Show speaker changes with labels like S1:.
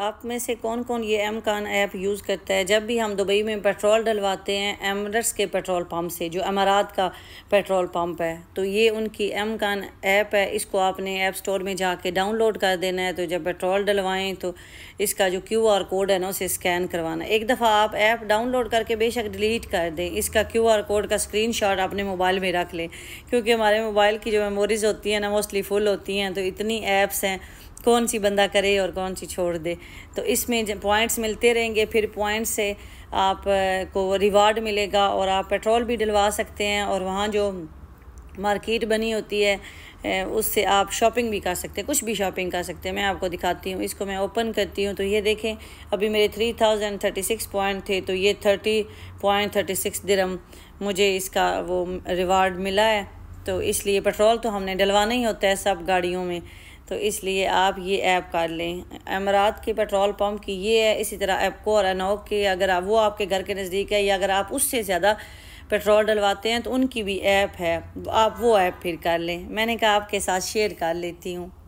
S1: आप में से कौन कौन ये एम कान ऐप यूज़ करता है जब भी हम दुबई में पेट्रोल डलवाते हैं एमरस के पेट्रोल पम्प से जो अमारात का पेट्रोल पम्प है तो ये उनकी एम कान ऐप है इसको आपने ऐप स्टोर में जाके डाउनलोड कर देना है तो जब पेट्रोल डलवाएं तो इसका जो क्यू आर कोड है ना उसे स्कैन करवाना एक दफ़ा आप ऐप डाउनलोड करके बेशक डिलीट कर दें इसका क्यू आर कोड का स्क्रीन शॉट अपने मोबाइल में रख लें क्योंकि हमारे मोबाइल की जो मेमोरीज़ होती हैं ना मोस्टली फुल होती हैं तो इतनी ऐप्स हैं कौन सी बंदा करे और कौन सी छोड़ दे तो इसमें पॉइंट्स मिलते रहेंगे फिर पॉइंट्स से आप को रिवार्ड मिलेगा और आप पेट्रोल भी डलवा सकते हैं और वहाँ जो मार्केट बनी होती है उससे आप शॉपिंग भी कर सकते हैं कुछ भी शॉपिंग कर सकते हैं मैं आपको दिखाती हूँ इसको मैं ओपन करती हूँ तो ये देखें अभी मेरे three thousand thirty six point थे तो ये थर्टी पॉइंट थर्टी सिक्स दिरम मुझे इसका वो रिवार्ड मिला है तो इसलिए पेट्रोल तो हमने डलवाना ही होता है सब गाड़ियों में तो इसलिए आप ये ऐप कर लें अमरात के पेट्रोल पंप की ये है इसी तरह एपको और अनोक के अगर आप वो आपके घर के नज़दीक है या अगर आप उससे ज़्यादा पेट्रोल डलवाते हैं तो उनकी भी ऐप है आप वो ऐप फिर कर लें मैंने कहा आपके साथ शेयर कर लेती हूँ